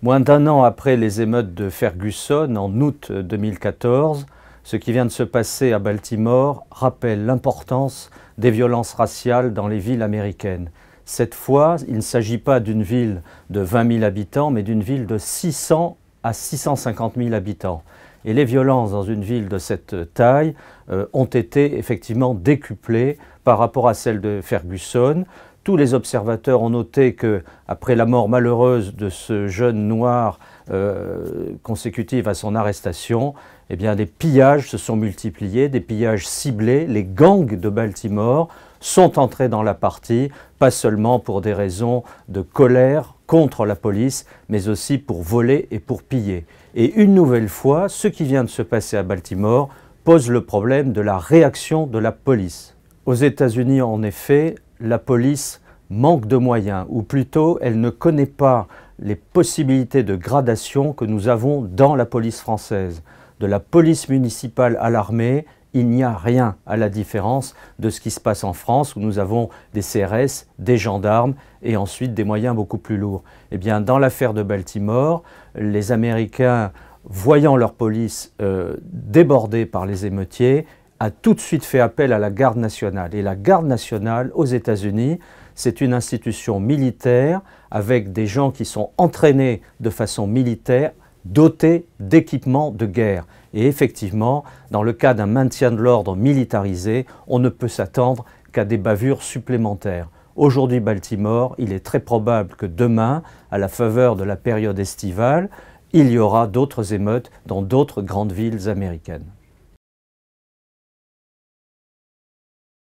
Moins d'un an après les émeutes de Ferguson en août 2014, ce qui vient de se passer à Baltimore rappelle l'importance des violences raciales dans les villes américaines. Cette fois, il ne s'agit pas d'une ville de 20 000 habitants, mais d'une ville de 600 à 650 000 habitants. Et les violences dans une ville de cette taille euh, ont été effectivement décuplées par rapport à celles de Ferguson. Tous les observateurs ont noté que, après la mort malheureuse de ce jeune noir euh, consécutive à son arrestation, eh bien, des pillages se sont multipliés, des pillages ciblés. Les gangs de Baltimore sont entrés dans la partie, pas seulement pour des raisons de colère contre la police, mais aussi pour voler et pour piller. Et une nouvelle fois, ce qui vient de se passer à Baltimore pose le problème de la réaction de la police. Aux États-Unis, en effet, la police manque de moyens, ou plutôt elle ne connaît pas les possibilités de gradation que nous avons dans la police française. De la police municipale à l'armée, il n'y a rien à la différence de ce qui se passe en France où nous avons des CRS, des gendarmes et ensuite des moyens beaucoup plus lourds. Eh bien, dans l'affaire de Baltimore, les Américains, voyant leur police euh, débordée par les émeutiers, a tout de suite fait appel à la garde nationale. Et la garde nationale aux États-Unis, c'est une institution militaire avec des gens qui sont entraînés de façon militaire, dotés d'équipements de guerre. Et effectivement, dans le cas d'un maintien de l'ordre militarisé, on ne peut s'attendre qu'à des bavures supplémentaires. Aujourd'hui Baltimore, il est très probable que demain, à la faveur de la période estivale, il y aura d'autres émeutes dans d'autres grandes villes américaines.